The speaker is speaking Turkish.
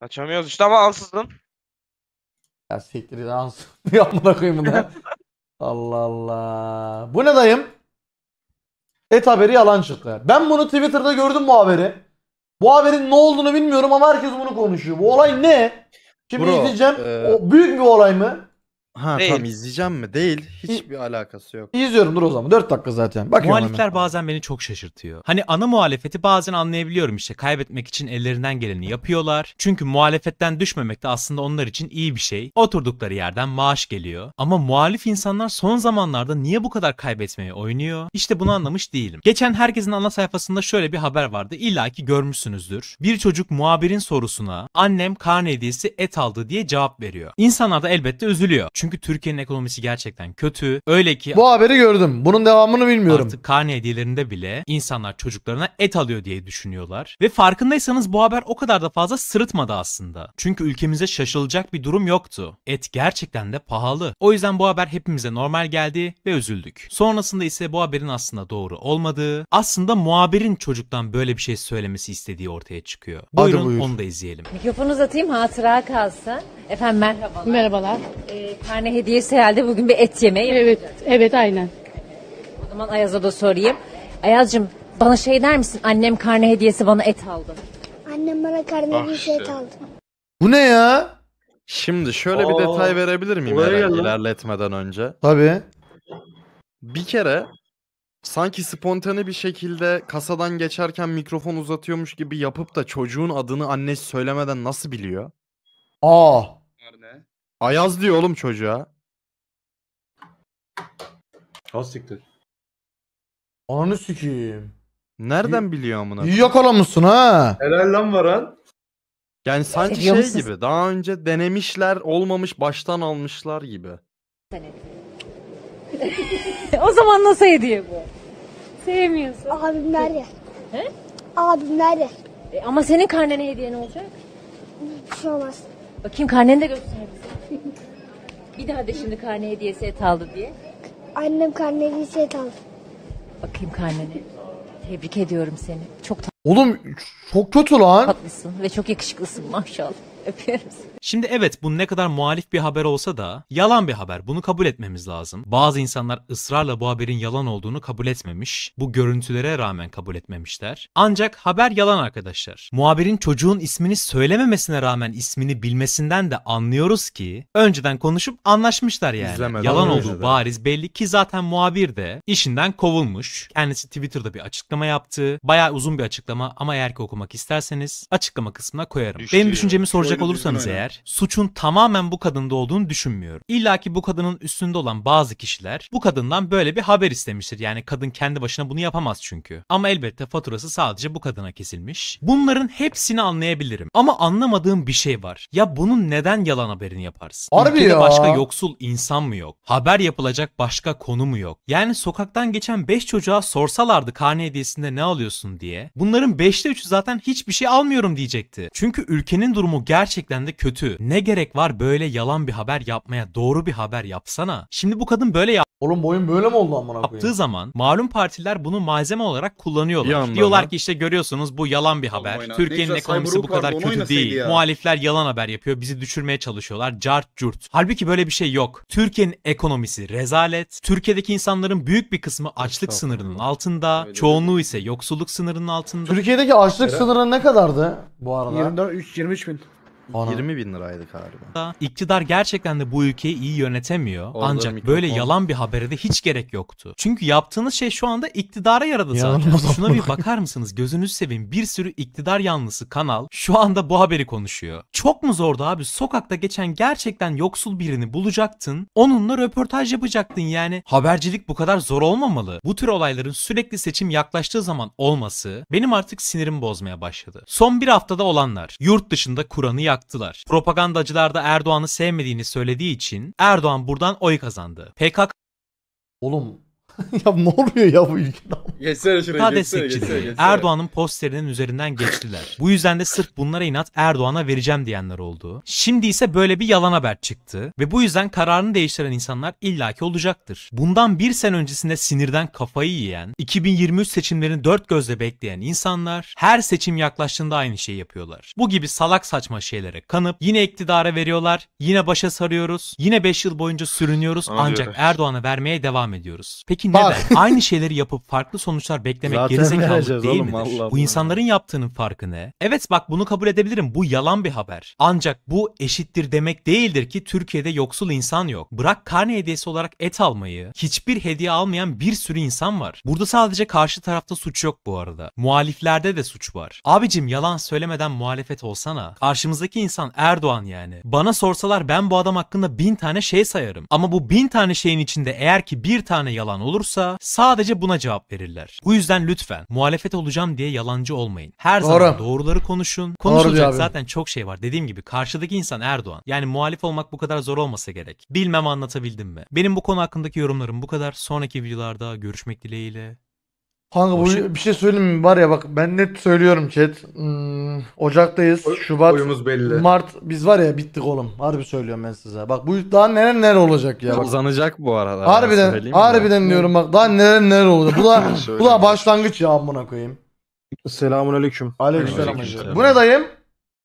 Açamıyoruz işte ama ansızdın. Ya siktir et ans. Amına koyayım bunu. Allah Allah. Bu ne dayım? Et haberi yalan çıktı. Ben bunu Twitter'da gördüm bu haberi. Bu haberin ne olduğunu bilmiyorum ama herkes bunu konuşuyor. Bu olay ne? Şimdi Bro, izleyeceğim. e- O büyük bir olay mı? Ha Değil. tam izleyeceğim mi? Değil. Hiçbir alakası yok. İzliyorum dur o zaman. 4 dakika zaten. Bakıyorum Muhalifler hemen. bazen beni çok şaşırtıyor. Hani ana muhalefeti bazen anlayabiliyorum işte. Kaybetmek için ellerinden geleni yapıyorlar. Çünkü muhalefetten düşmemek de aslında onlar için iyi bir şey. Oturdukları yerden maaş geliyor. Ama muhalif insanlar son zamanlarda niye bu kadar kaybetmeye oynuyor? İşte bunu anlamış değilim. Geçen herkesin ana sayfasında şöyle bir haber vardı. İlla ki görmüşsünüzdür. Bir çocuk muhabirin sorusuna annem karne hediyesi et aldı diye cevap veriyor. İnsanlar da elbette üzülüyor. Çünkü çünkü Türkiye'nin ekonomisi gerçekten kötü. Öyle ki Bu haberi gördüm. Bunun devamını bilmiyorum. artık karne hediyelerinde bile insanlar çocuklarına et alıyor diye düşünüyorlar. Ve farkındaysanız bu haber o kadar da fazla sırıtmadı aslında. Çünkü ülkemize şaşılacak bir durum yoktu. Et gerçekten de pahalı. O yüzden bu haber hepimize normal geldi ve üzüldük. Sonrasında ise bu haberin aslında doğru olmadığı, aslında muhabirin çocuktan böyle bir şey söylemesi istediği ortaya çıkıyor. Buyurun buyur. onu da izleyelim. Mikrofonu atayım, hatıra kalsın. Efendim merhabalar. Merhabalar. Ee, Karne hediyesi herhalde bugün bir et yemeği. Evet, evet aynen. O zaman Ayaz'a da sorayım. Ayaz'cığım bana şey der misin? Annem karne hediyesi bana et aldı. Annem bana karne Ah hediyesi et aldı. Bu ne ya? Şimdi şöyle bir detay verebilir miyim olaya ilerletmeden önce? Tabii. Bir kere sanki spontane bir şekilde kasadan geçerken mikrofon uzatıyormuş gibi yapıp da çocuğun adını annesi söylemeden nasıl biliyor? Aa. Karne. Ayaz diyor oğlum çocuğa. Az siktir. Ananı sikeyim. Nereden biliyor amına? İyi koyayım? ha. Helal lan varan. Yani sanki şey gibi daha önce denemişler olmamış baştan almışlar gibi. O zaman nasıl hediye bu? Sevmiyorsun. Abim nerede? He? Abim nerede? E, ama senin karnene hediye ne olacak? Bir şey olmaz. Bakayım karneni de göster. Bir daha de şimdi karne hediyesi et aldı diye. Annem karne hediyesi et aldı. Bakayım karneni. Tebrik ediyorum seni. Çok Oğlum çok kötü lan. tatlısın ve çok yakışıklısın maşallah. Öpüyorum seni. Şimdi evet bu ne kadar muhalif bir haber olsa da yalan bir haber. Bunu kabul etmemiz lazım. Bazı insanlar ısrarla bu haberin yalan olduğunu kabul etmemiş. Bu görüntülere rağmen kabul etmemişler. Ancak haber yalan arkadaşlar. Muhabirin çocuğun ismini söylememesine rağmen ismini bilmesinden de anlıyoruz ki önceden konuşup anlaşmışlar yani. İzlemeden yalan olduğu bariz belli ki zaten muhabir de işinden kovulmuş. Kendisi Twitter'da bir açıklama yaptı. Bayağı uzun bir açıklama ama eğer ki okumak isterseniz açıklama kısmına koyarım. Düştü Benim düşüncemi soracak olursanız eğer kişiler suçun tamamen bu kadında olduğunu düşünmüyorum. İlla ki bu kadının üstünde olan bazı kişiler bu kadından böyle bir haber istemiştir. Yani kadın kendi başına bunu yapamaz çünkü. Ama elbette faturası sadece bu kadına kesilmiş. Bunların hepsini anlayabilirim. Ama anlamadığım bir şey var. Ya bunun neden yalan haberini yaparsın? Harbi Ülkede ya. başka yoksul insan mı yok? Haber yapılacak başka konu mu yok? Yani sokaktan geçen 5 çocuğa sorsalardı karne hediyesinde ne alıyorsun diye. Bunların 5'te 3'ü zaten hiçbir şey almıyorum diyecekti. Çünkü ülkenin durumu gerçekten de kötü kötü. Ne gerek var böyle yalan bir haber yapmaya doğru bir haber yapsana. Şimdi bu kadın böyle yap Oğlum boyun böyle mi oldu amına koyayım? yaptığı zaman malum partiler bunu malzeme olarak kullanıyorlar. yandan Diyorlar ki işte görüyorsunuz bu yalan bir haber. Türkiye'nin ekonomisi bu kadar kötü değil. ya. Muhalifler yalan haber yapıyor. Bizi düşürmeye çalışıyorlar. Cart curt. Halbuki böyle bir şey yok. Türkiye'nin ekonomisi rezalet. Türkiye'deki insanların büyük bir kısmı açlık sınırının altında. Öyle Çoğunluğu ise yoksulluk sınırının altında. Türkiye'deki açlık sınırı ne kadardı bu arada? 24 23 bin. Ona... 20 bin liraydı galiba. İktidar gerçekten de bu ülkeyi iyi yönetemiyor. Orada Ancak mikrofon. böyle yalan bir habere de hiç gerek yoktu. Çünkü yaptığınız şey şu anda iktidara yaradı zaten. Yalan Şuna bir bakar mısınız? Gözünüz seveyim. Bir sürü iktidar yanlısı kanal şu anda bu haberi konuşuyor. Çok mu zordu abi? Sokakta geçen gerçekten yoksul birini bulacaktın. Onunla röportaj yapacaktın yani. Habercilik bu kadar zor olmamalı. Bu tür olayların sürekli seçim yaklaştığı zaman olması benim artık sinirim bozmaya başladı. Son bir haftada olanlar. Yurt dışında Kur'an'ı yak yaktılar. Propagandacılar da Erdoğan'ı sevmediğini söylediği için Erdoğan buradan oy kazandı. PKK Oğlum ya ne oluyor ya bu ülkede? Geçsene şuraya. Ta geçsene, geçsene, geçsene. Erdoğan'ın posterinin üzerinden geçtiler. bu yüzden de sırf bunlara inat Erdoğan'a vereceğim diyenler oldu. Şimdi ise böyle bir yalan haber çıktı ve bu yüzden kararını değiştiren insanlar illaki olacaktır. Bundan bir sene öncesinde sinirden kafayı yiyen, 2023 seçimlerini dört gözle bekleyen insanlar her seçim yaklaştığında aynı şeyi yapıyorlar. Bu gibi salak saçma şeylere kanıp yine iktidara veriyorlar, yine başa sarıyoruz, yine 5 yıl boyunca sürünüyoruz Anladım. ancak Erdoğan'a vermeye devam ediyoruz. Peki Peki neden? Bak. Aynı şeyleri yapıp farklı sonuçlar beklemek Zaten değil oğlum, midir? Allah Bu insanların yaptığının farkı ne? Evet bak bunu kabul edebilirim. Bu yalan bir haber. Ancak bu eşittir demek değildir ki Türkiye'de yoksul insan yok. Bırak karne hediyesi olarak et almayı, hiçbir hediye almayan bir sürü insan var. Burada sadece karşı tarafta suç yok bu arada. Muhaliflerde de suç var. Abicim yalan söylemeden muhalefet olsana. Karşımızdaki insan Erdoğan yani. Bana sorsalar ben bu adam hakkında bin tane şey sayarım. Ama bu bin tane şeyin içinde eğer ki bir tane yalan olursa sadece buna cevap verirler. Bu yüzden lütfen muhalefet olacağım diye yalancı olmayın. Her Doğru. zaman doğruları konuşun. Konuşulacak Doğru zaten çok şey var. Dediğim gibi karşıdaki insan Erdoğan. Yani muhalif olmak bu kadar zor olmasa gerek. Bilmem anlatabildim mi? Benim bu konu hakkındaki yorumlarım bu kadar. Sonraki videolarda görüşmek dileğiyle. Kanka bu Boşu- bir şey söyleyeyim mi? Var ya bak ben net söylüyorum chat. Hmm, Ocak'tayız. Oy- Şubat, Oyumuz belli. Mart. Biz var ya bittik oğlum. Harbi söylüyorum ben size. Bak bu daha neler neler olacak ya. Bak. Uzanacak bu arada. ben Harbiden söyleyeyim de. harbiden diyorum bak daha neler neler olacak. Bu da bu da başlangıç ya amına koyayım. Selamun aleyküm. Aleykümselam. Aleykümselam. Bu ne dayım?